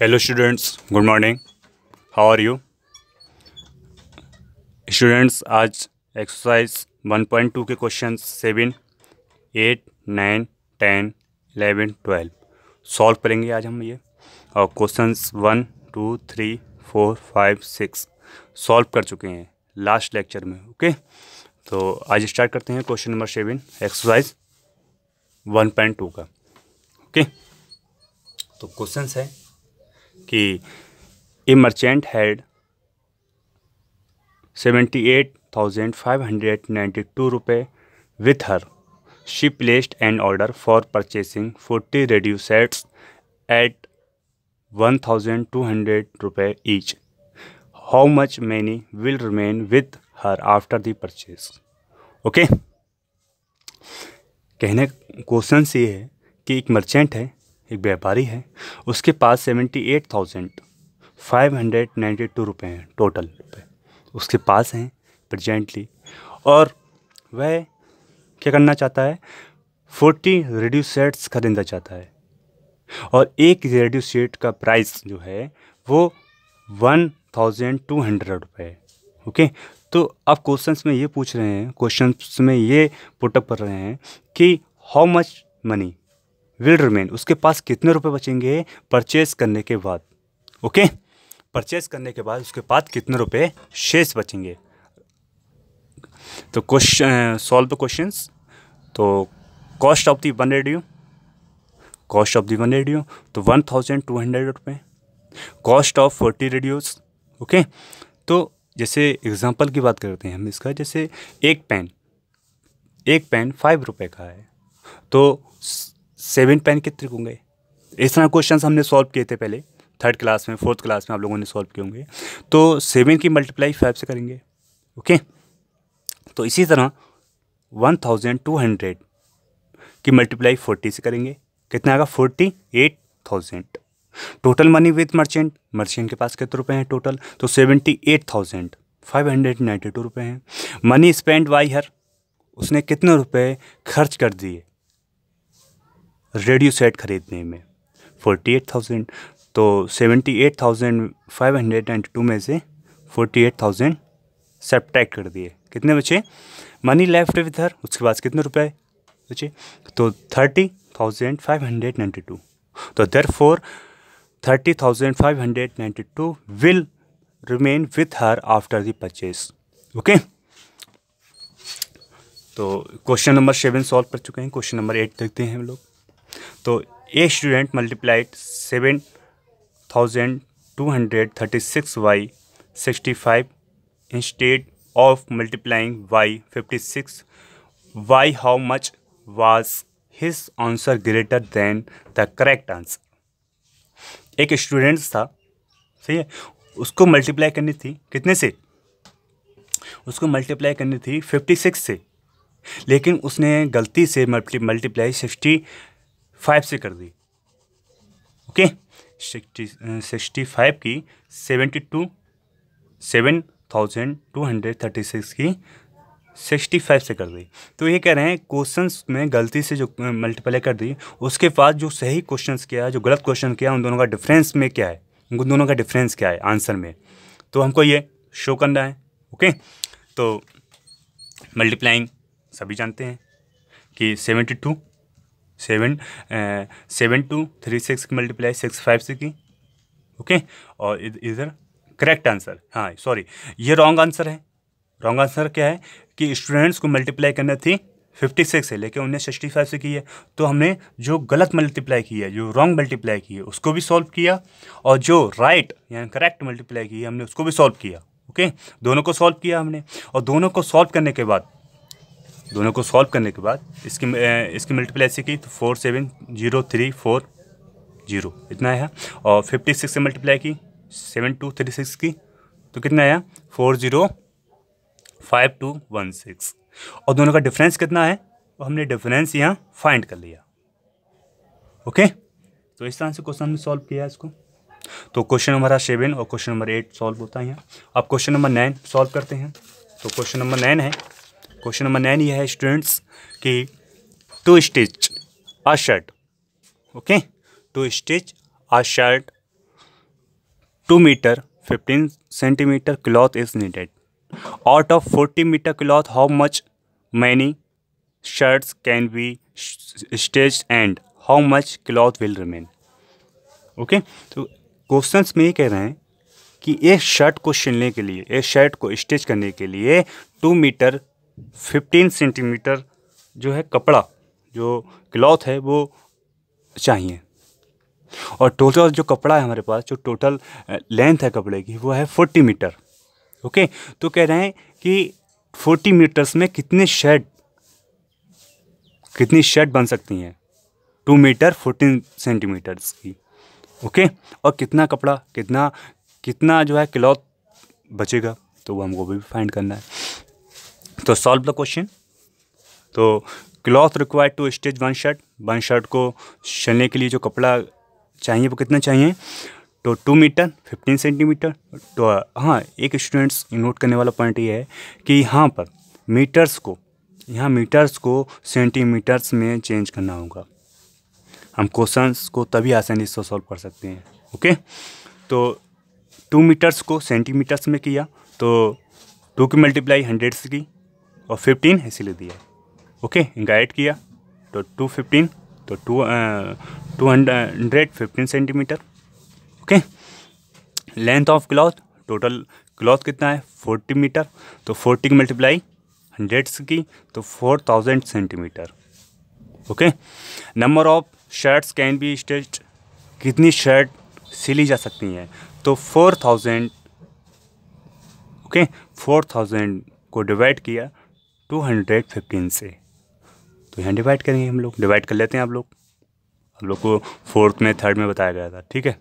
Hello students good morning how are you students आज exercise 1.2 के question seven eight nine ten eleven twelve solve करेंगे आज हम ये और question one two three four five six solve कर चुके हैं लास्ट लेक्चर में ओके तो आज स्टार्ट करते हैं क्वेश्चन नंबर सेवन एक्सरसाइज 1.2 का ओके तो क्वेश्चन है कि a merchant had seventy eight thousand five hundred ninety two रुपये with her she placed and order for purchasing forty radio sets at one thousand two hundred रुपये each how much many will remain with her after the purchase okay कहने question ये है कि एक merchant है एक व्यापारी है उसके पास seventy eight thousand five hundred ninety two रुपये हैं टोटल रुपये उसके पास हैं प्रजेंटली और वह क्या करना चाहता है फोर्टी रेडियो सेट्स खरीदना चाहता है और एक रेडियो सेट का प्राइस जो है वो वन थाउजेंड टू हंड्रेड रुपये ओके तो आप क्वेश्चंस में ये पूछ रहे हैं क्वेश्चंस में ये पुटअप कर रहे हैं कि how much money will remain उसके पास कितने रुपए बचेंगे परचेस करने के बाद ओके परचेज करने के बाद उसके पास कितने रुपए शेष बचेंगे तो क्वेश्चन सॉल्व द क्वेश्चन तो cost of then one radio cost of then one radio तो वन थाउजेंड टू हंड्रेड रुपये cost of forty radios okay तो जैसे एग्ज़ाम्पल की बात करते हैं हम इसका जैसे एक पेन एक पेन फाइव रुपये का है तो सेवन पेन कितने होंगे इस तरह क्वेश्चन हमने सॉल्व किए थे पहले थर्ड क्लास में फोर्थ क्लास में आप लोगों ने सॉल्व किए होंगे तो सेवन की मल्टीप्लाई फाइव से करेंगे ओके तो इसी तरह वन थाउजेंड टू हंड्रेड की मल्टीप्लाई फोर्टी से करेंगे कितना आएगा forty eight thousand total money with merchant merchant के पास कितने रुपए हैं टोटल तो seventy eight thousand five hundred ninety two रुपये हैं मनी स्पेंड बाई हर उसने कितने रुपए खर्च कर दिए रेडियो सेट ख़रीदने में फोर्टी एट थाउजेंड तो seventy eight thousand five hundred and two में से फोर्टी एट थाउजेंड सेप्टैक्ट कर दिए कितने बचे मनी लेफ्ट विथ हर उसके पास कितने रुपए बचे तो thirty thousand five hundred ninety two तो there four thirty thousand five hundred ninety two will remain with her after the purchase okay तो क्वेश्चन नंबर सेवन सॉल्व कर चुके हैं क्वेश्चन नंबर एट देखते हैं हम लोग तो a student multiplied seven thousand two hundred thirty six by sixty five instead of multiplying by fifty six by how much was his answer greater than the correct answer एक student था सही है उसको मल्टीप्लाई करनी थी कितने से उसको मल्टीप्लाई करनी थी फिफ्टी सिक्स से लेकिन उसने गलती से मल्टीप्लाई सिक्सटी फाइव से कर दी ओके सिक्सटी सिक्सटी फाइव की seventy two seven thousand two hundred thirty six की सिक्सटी फाइव से कर दी तो ये कह रहे हैं क्वेश्चन में गलती से जो मल्टीप्लाई कर दी उसके बाद जो सही क्वेश्चन किया जो गलत क्वेश्चन किया उन दोनों का डिफरेंस में क्या है उन दोनों का डिफरेंस क्या है आंसर में तो हमको ये शो करना है ओके तो मल्टीप्लाइंग सभी जानते हैं कि seventy two seven seven two three six की मल्टीप्लाई सिक्स फाइव से की ओके और इधर करेक्ट आंसर हाँ सॉरी ये रॉन्ग आंसर है रॉन्ग आंसर क्या है कि स्टूडेंट्स को मल्टीप्लाई करना थी फिफ्टी सिक्स है लेकिन उन्हें सिक्सटी फाइव से की है तो हमने जो गलत मल्टीप्लाई की है जो रॉन्ग मल्टीप्लाई की है उसको भी सॉल्व किया और जो राइट यानी करेक्ट मल्टीप्लाई की है हमने उसको भी सॉल्व किया ओके दोनों को सॉल्व किया हमने और दोनों को सॉल्व करने के बाद दोनों को सॉल्व करने के बाद इसकी इसकी मल्टीप्लाई की तो four seven zero three four zero इतना आया और फिफ्टी सिक्स से मल्टीप्लाई की सेवन टू थ्री सिक्स की तो कितना आया four zero five two one six और दोनों का डिफरेंस कितना है और तो हमने डिफरेंस यहाँ फाइंड कर लिया ओके तो इस तरह से क्वेश्चन हमने सॉल्व किया इसको तो क्वेश्चन नंबर सेवन और क्वेश्चन नंबर एट सॉल्व होता है यहाँ अब क्वेश्चन नंबर नाइन सॉल्व करते हैं तो क्वेश्चन नंबर नाइन है क्वेश्चन नंबर नाइन ये है स्टूडेंट्स कि to stitch a shirt okay to stitch a shirt two metre fifteen centimetre cloth is needed out of forty metre cloth how much many shirts can be stitch and how much cloth will remain okay तो questions में ये कह रहे हैं कि एक shirt को सिलने के लिए एक शर्ट को स्टिच करने के लिए टू मीटर फिफ्टीन सेंटीमीटर जो है कपड़ा जो क्लॉथ है वो चाहिए और टोटल जो कपड़ा है हमारे पास जो टोटल लेंथ है कपड़े की वो है फोर्टी मीटर ओके तो कह रहे हैं कि फोर्टी मीटर्स में कितने शेड कितनी शेड बन सकती हैं टू मीटर फोर्टीन सेंटीमीटर्स की ओके और कितना कपड़ा कितना कितना जो है क्लॉथ बचेगा तो वो हमको भी फाइंड करना है तो सॉल्व द क्वेश्चन तो cloth required to stitch one shirt one shirt को सिलने के लिए जो कपड़ा चाहिए वो कितना चाहिए तो टू मीटर फिफ्टीन सेंटीमीटर तो हाँ एक स्टूडेंट्स नोट करने वाला पॉइंट ये है कि यहाँ पर मीटर्स को यहाँ मीटर्स को सेंटीमीटर्स में चेंज करना होगा हम क्वेश्चंस को तभी आसानी से सॉल्व कर सकते हैं ओके तो टू मीटर्स को सेंटीमीटर्स में किया तो टू की मल्टीप्लाई हंड्रेड से की और फिफ्टीन इसीलिए दिया ओके इनका ऐड किया तो टू फिफ्टीन तो two two hundred fifteen centimetre okay length of cloth total cloth कितना है फोर्टी मीटर तो फोर्टी की मल्टीप्लाई हंड्रेड्स की तो four thousand centimetre okay number of shirts can be stitch कितनी शर्ट सिली जा सकती हैं तो four thousand okay four thousand को डिवाइड किया टू हंड्रेड फिफ्टीन से तो यहाँ डिवाइड करेंगे हम लोग डिवाइड कर लेते हैं आप लोग आप लोग को फोर्थ में थर्ड में बताया गया था ठीक है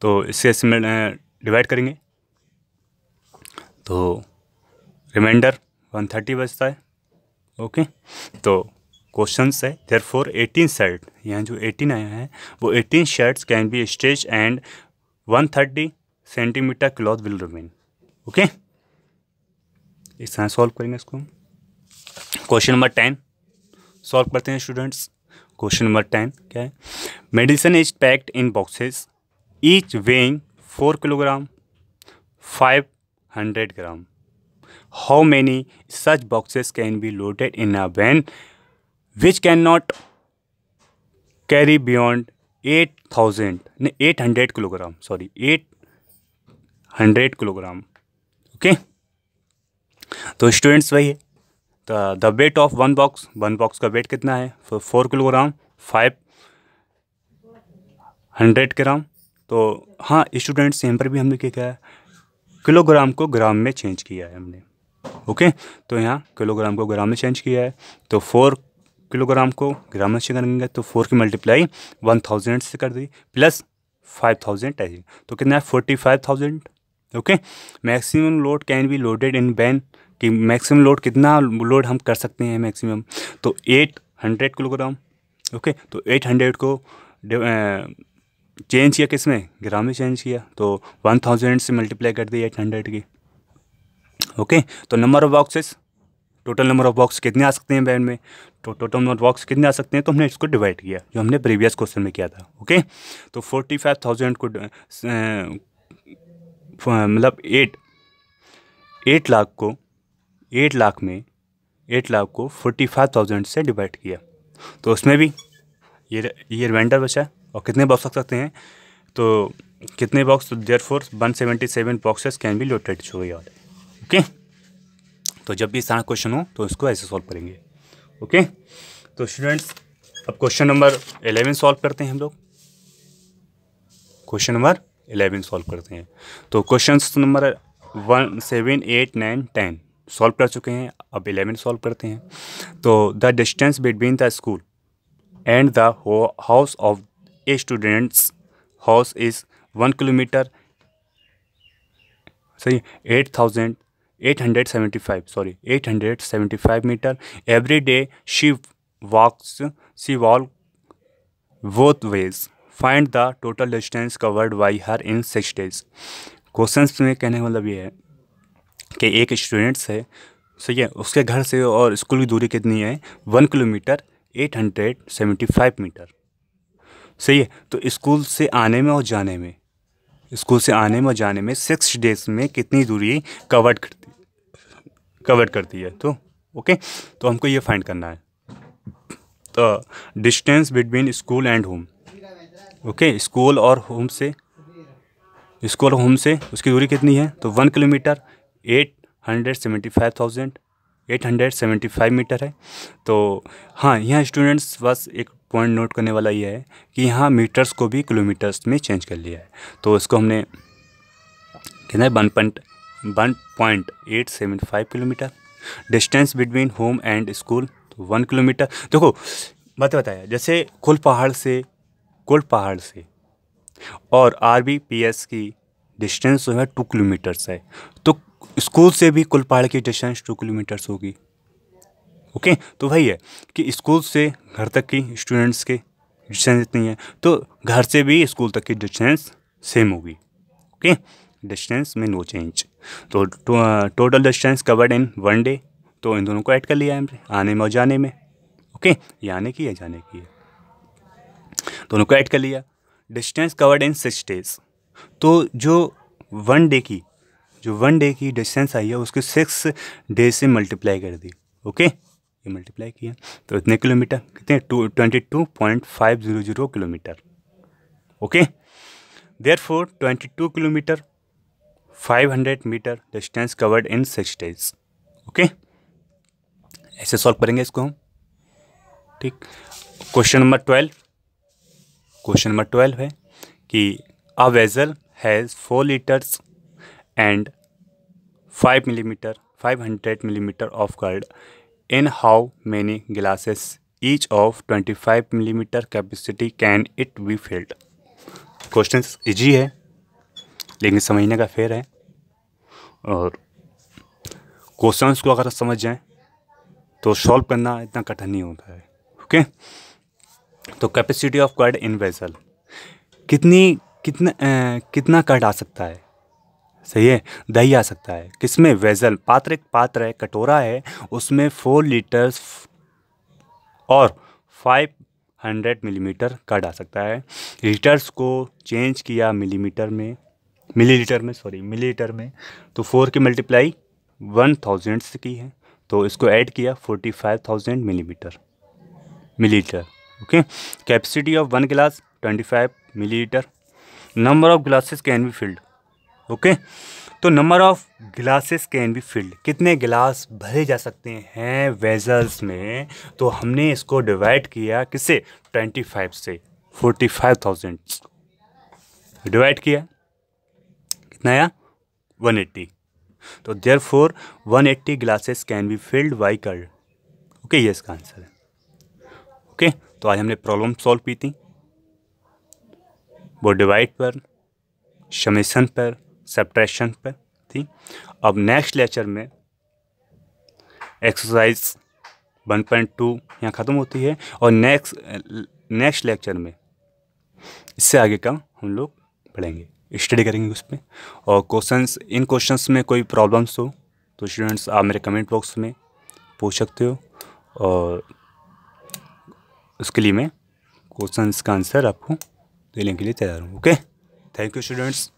तो इससे इसमें डिवाइड करेंगे तो रिमाइंडर वन थर्टी बचता है ओके तो क्वेश्चन है देर फोर एटीन शर्ट यहाँ जो एटीन आया है वो eighteen shirts can be stitch and one thirty centimetre cloth will remain okay इस तरह सॉल्व करेंगे इसको क्वेश्चन नंबर टेन सॉल्व करते हैं स्टूडेंट्स क्वेश्चन नंबर टेन क्या है medicine is packed in boxes each weighing four kilogram five hundred gram how many such boxes can be loaded in a van which can not carry beyond eight thousand नहीं eight hundred kilogram sorry eight hundred kilogram okay okay? तो students वही है the weight of one box one box का weight कितना है four kilogram five hundred gram तो हाँ students यहाँ पर भी हमने क्या किया है किलोग्राम को ग्राम में चेंज किया है हमने ओके तो यहाँ किलोग्राम को ग्राम में चेंज किया है तो फोर किलोग्राम को ग्राम में चेंज करेंगे तो फोर की मल्टीप्लाई वन थाउजेंड से कर दी प्लस फाइव थाउजेंड है तो कितना है forty five thousand okay maximum load can be loaded in van कि मैक्सिमम लोड कितना लोड हम कर सकते हैं मैक्सिमम तो एट हंड्रेड किलोग्राम ओके तो एट हंड्रेड को चेंज uh, किया किस में ग्राम में चेंज किया तो वन थाउजेंड से मल्टीप्लाई कर दी एट हंड्रेड की ओके तो number of boxes total number of box कितने आ सकते हैं बैन में तो टोटल नंबर बॉक्स कितने आ सकते हैं तो हमने इसको डिवाइड किया जो हमने प्रीवियस क्वेश्चन में किया था ओके तो फोर्टी फाइव थाउजेंड को uh, मतलब एट एट लाख को एट लाख में एट लाख को फोर्टी फाइव थाउजेंड से डिवाइड किया तो उसमें भी ये ये रिमाइंडर बचा और कितने बॉक्स रख सकते हैं तो कितने बॉक्स तो there four one seventy seven boxes can be loaded ये यार ओके तो जब भी सारा क्वेश्चन हो तो उसको ऐसे सॉल्व करेंगे ओके तो स्टूडेंट्स अब क्वेश्चन नंबर एलेवन सॉल्व करते हैं हम लोग क्वेश्चन नंबर इलेवन सॉल्व करते हैं तो क्वेश्चन तो number one seven eight nine ten solve कर चुके हैं अब इलेवन सॉल्व करते हैं तो the distance between the school and the house of a students house is one kilometre सही eight thousand eight hundred seventy five sorry eight hundred seventy five metre every day she walks she wall both ways find the total distance covered by her in six days question में कहने का मतलब ये है कि एक student है सही है उसके घर से और स्कूल की दूरी कितनी है one kilometre eight hundred seventy five metre सही है तो स्कूल से आने में और जाने में स्कूल से आने में और जाने में सिक्स डेज में कितनी दूरी कवर्ड करती कवर करती है तो ओके तो हमको ये फाइंड करना है तो distance between school and home okay school और होम से स्कूल और होम से उसकी दूरी कितनी है तो one kilometre eight hundred seventy five thousand eight hundred seventy five metre है तो हाँ यहाँ स्टूडेंट्स बस एक पॉइंट नोट करने वाला ये है कि यहाँ मीटर्स को भी किलोमीटर्स में चेंज कर लिया है तो इसको हमने कहना है one point one point eight seven five kilometre distance between home and school one kilometre देखो बात बताया जैसे खुल पहाड़ से गोल पहाड़ से और आर बी पी एस की डिस्टेंस जो है टू किलोमीटर्स है तो स्कूल से भी कुल पहाड़ की डिस्टेंस टू किलोमीटर्स होगी ओके तो वही है कि स्कूल से घर तक की स्टूडेंट्स के डिस्टेंस इतनी है तो घर से भी स्कूल तक की डिस्टेंस सेम होगी ओके डिस्टेंस में नो चेंज तो total distance covered in one day तो इन दोनों को ऐड कर लिया है आने में और जाने में ओके ये आने की है जाने की है दोनों को ऐड कर लिया distance covered in six days तो जो वन डे की जो वन डे की डिस्टेंस आई है उसको सिक्स डे से मल्टीप्लाई कर दी ओके ये मल्टीप्लाई किया तो इतने किलोमीटर कितने two twenty two point five zero zero kilometre okay therefore twenty two kilometre five hundred metre distance covered in six days okay ऐसे सॉल्व करेंगे इसको हम ठीक question number twelve question number twelve है कि a vessel has four litres and five millimetre five hundred millimetre of curd in how many glasses each of twenty five millimetre capacity can it be filled question easy है लेकिन समझने का फेर है और question को अगर समझ जाएँ तो सॉल्व करना इतना कठिन नहीं होता है ओके तो capacity of curd in vessel कितनी कितना कितना कट आ सकता है सही है दही आ सकता है किसमें वेजल पात्र एक पात्र है कटोरा है उसमें फोर लीटर्स और फाइव हंड्रेड मिलीमीटर कट आ सकता है लीटर्स को चेंज किया मिलीमीटर में मिलीलीटर में सॉरी मिलीलीटर में तो फोर की मल्टीप्लाई वन थाउजेंड्स की है तो इसको ऐड किया forty five thousand millimetre millilitre okay capacity of one गिलास twenty five millilitre number of glasses can be filled okay तो number of glasses can be filled कितने गिलास भरे जा सकते हैं वेजल्स में तो हमने इसको डिवाइड किया किससे फाइव से फोर्टी फाइव थाउजेंड डिवाइड किया कितना आया एट्टी तो there four one eighty glasses can be filled वाई कर ओके ये इसका आंसर है ओके okay? तो आज हमने प्रॉब्लम सॉल्व की थी वो डिवाइड पर समेसन पर सब्ट्रैक्शन पर थी अब नेक्स्ट लेक्चर में एक्सरसाइज 1.2 पॉइंट टू यहाँ ख़त्म होती है और नेक्स्ट नेक्स्ट लेक्चर में इससे आगे का हम लोग पढ़ेंगे स्टडी करेंगे उस पर और क्वेश्चंस इन क्वेश्चंस में कोई प्रॉब्लम्स हो तो स्टूडेंट्स आप मेरे कमेंट बॉक्स में पूछ सकते हो और उसके लिए मैं क्वेश्चन का आंसर आपको देने के लिए तैयार हूँ ओके थैंक यू स्टूडेंट्स